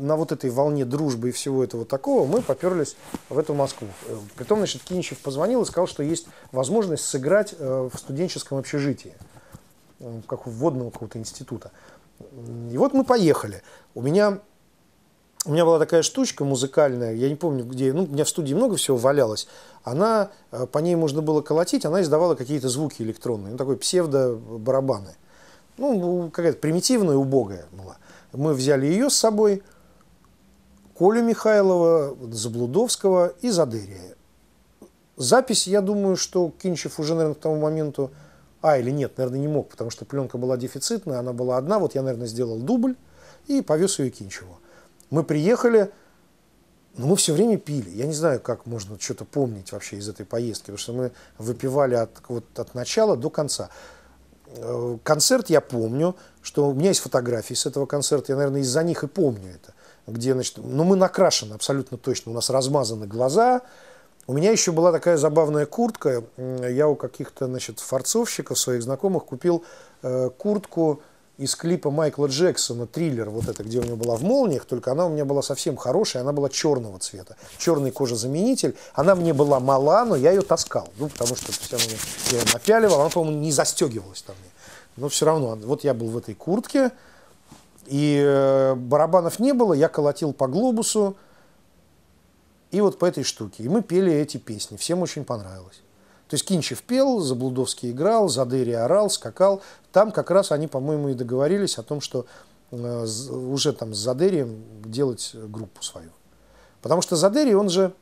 на вот этой волне дружбы и всего этого такого мы поперлись в эту Москву. Э, притом, значит, Кинчев позвонил и сказал, что есть возможность сыграть э, в студенческом общежитии, э, как у вводного какого-то института. И вот мы поехали. У меня, у меня была такая штучка музыкальная, я не помню где, ну, у меня в студии много всего валялось. Она, по ней можно было колотить, она издавала какие-то звуки электронные, ну, такой псевдо-барабаны. Ну, какая-то примитивная, убогая была. Мы взяли ее с собой – Колю Михайлова, Заблудовского и Задырия. Запись, я думаю, что Кинчев уже, наверное, к тому моменту... А, или нет, наверное, не мог, потому что пленка была дефицитная, она была одна. Вот я, наверное, сделал дубль и повез ее Кинчеву. Мы приехали, но мы все время пили. Я не знаю, как можно что-то помнить вообще из этой поездки, потому что мы выпивали от, вот, от начала до конца. Э, концерт я помню, что у меня есть фотографии с этого концерта, я, наверное, из-за них и помню это где, значит, ну мы накрашены абсолютно точно, у нас размазаны глаза. У меня еще была такая забавная куртка, я у каких-то, значит, форцовщиков своих знакомых купил э, куртку из клипа Майкла Джексона «Триллер», вот это, где у него была в молниях, только она у меня была совсем хорошая, она была черного цвета, черный кожезаменитель. Она мне была мала, но я ее таскал, ну, потому что все равно я ее напяливал, она, по-моему, не застегивалась там мне. Но все равно, вот я был в этой куртке, и э, барабанов не было, я колотил по глобусу и вот по этой штуке. И мы пели эти песни, всем очень понравилось. То есть Кинчев пел, Заблудовский играл, Задыри орал, скакал. Там как раз они, по-моему, и договорились о том, что э, уже там с Задерием делать группу свою. Потому что Задери, он же,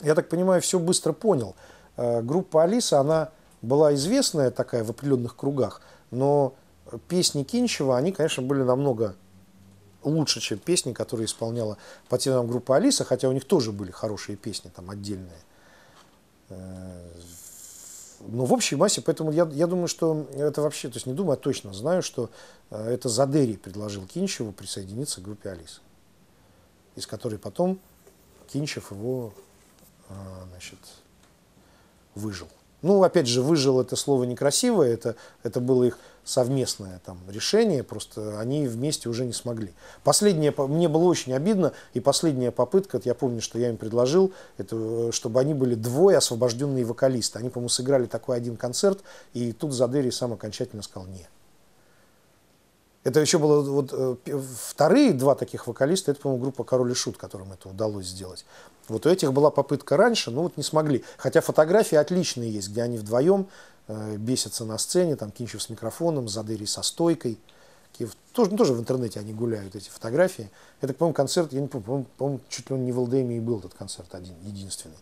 я так понимаю, все быстро понял. Э, группа Алиса, она была известная такая в определенных кругах, но песни Кинчева, они, конечно, были намного лучше, чем песни, которые исполняла по нам группа Алиса, хотя у них тоже были хорошие песни там отдельные. Э, Но ну, в общей массе, поэтому я, я думаю, что это вообще, то есть не думаю, а точно знаю, что э, это Задери предложил Кинчеву присоединиться к группе Алиса, из которой потом Кинчев его э, значит, выжил. Ну, опять же, выжил это слово некрасивое, это, это было их совместное там, решение, просто они вместе уже не смогли. Последняя, мне было очень обидно, и последняя попытка, я помню, что я им предложил, это, э, чтобы они были двое освобожденные вокалисты. Они, по-моему, сыграли такой один концерт, и тут Задери сам окончательно сказал «нет». Это еще было вот, э, вторые два таких вокалиста, это, по-моему, группа Король и Шут, которым это удалось сделать. Вот у этих была попытка раньше, но вот не смогли. Хотя фотографии отличные есть, где они вдвоем э, бесятся на сцене, там Кинчев с микрофоном, Задырий со стойкой. тоже, ну, тоже в интернете они гуляют, эти фотографии. Это, по-моему, концерт, я не помню, по-моему, чуть ли он не в ЛДМе и был этот концерт один, единственный.